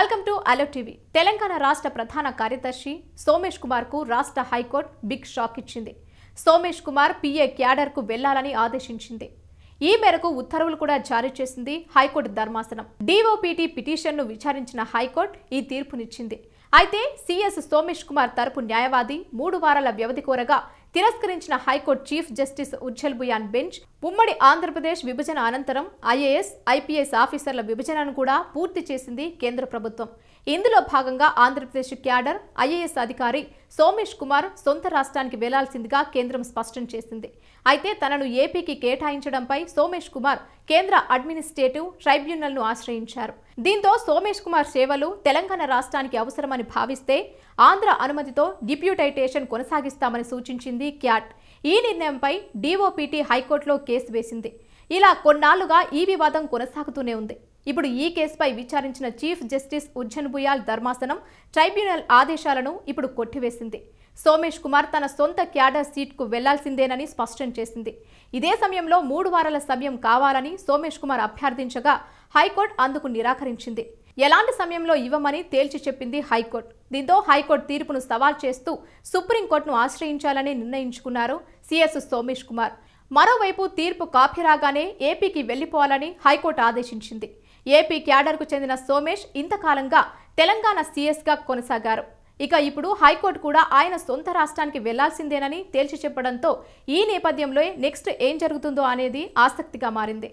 welcome to hello TV Telangana రాష్ట్ర ప్రధాన కార్యదర్శి సోమేష్ కుమార్ కు రాష్ట్ర హైకోర్టు బిగ్ షాక్ ఇచ్చింది సోమేష్ కుమార్ పిఏ క్యాడర్ కు వెళ్లాలని ఆదేశించింది ఈ మేరకు ఉత్తర్వులు కూడా జారీ చేసింది హైకోర్టు ధర్మాసనం డిఓపిటి పిటిషన్ను విచారించిన హైకోర్టు ఈ తీర్పునిచ్చింది అయితే సీఎస్ సోమేష్ కుమార్ తరపు న్యాయవాది మూడు వారాల వ్యవధి కోరగా తిరస్కరించిన high court chief justice Ujjal Bhuyan bench ఉమ్మడి ఆంధ్రప్రదేశ్ విభజన అనంతరం ఐఏఎస్ ఐపీఎస్ ఆఫీసర్ల విభజనను కూడా పూర్తి చేసింది కేంద్ర ప్రభుత్వం ఇందులో భాగంగా ఆంధ్రప్రదేశ్ క్యాడర్ ఐఏఎస్ అధికారి సోమేష్ కుమార్ సొంత రాష్ట్రానికి వెళ్లాల్సిందిగా కేంద్రం స్పష్టం చేసింది అయితే తనను ఏపీకి కేటాయించడంపై సోమేష్ కుమార్ కేంద్ర అడ్మినిస్ట్రేటివ్ ట్రైబ్యునల్ను ఆశ్రయించారు దీంతో సోమేష్ కుమార్ సేవలు తెలంగాణ రాష్ట్రానికి అవసరమని భావిస్తే ఆంధ్ర అనుమతితో డిప్యూటైటేషన్ కొనసాగిస్తామని సూచించింది క్యాట్ ఈ నిర్ణయంపై డీఓపీటీ హైకోర్టులో కేసు వేసింది ఇలా కొన్నాళ్లుగా ఈ వివాదం కొనసాగుతూనే ఉంది ఇప్పుడు ఈ కేసుపై విచారించిన చీఫ్ జస్టిస్ ఉజ్జన్ బుయాల్ ధర్మాసనం ట్రైబ్యునల్ ఆదేశాలను ఇప్పుడు కొట్టివేసింది సోమేష్ కుమార్ తన సొంత క్యాడర్ సీట్కు వెళ్లాల్సిందేనని స్పష్టం చేసింది ఇదే సమయంలో మూడు వారాల సమయం కావాలని సోమేష్ కుమార్ అభ్యర్థించగా హైకోర్టు అందుకు నిరాకరించింది ఎలాంటి సమయంలో ఇవ్వమని తేల్చి చెప్పింది హైకోర్టు దీంతో హైకోర్టు తీర్పును సవాల్ చేస్తూ సుప్రీంకోర్టును ఆశ్రయించాలని నిర్ణయించుకున్నారు సిఎస్ సోమేష్ కుమార్ మరోవైపు తీర్పు కాపీ రాగానే ఏపీకి వెళ్లిపోవాలని హైకోర్టు ఆదేశించింది ఏపీ క్యాడర్కు చెందిన సోమేష్ ఇంతకాలంగా తెలంగాణ సీఎస్గా కొనసాగారు ఇక ఇప్పుడు హైకోర్టు కూడా ఆయన సొంత రాష్ట్రానికి వెళ్లాల్సిందేనని తేల్చి చెప్పడంతో ఈ నేపథ్యంలో నెక్స్ట్ ఏం జరుగుతుందో అనేది ఆసక్తిగా మారింది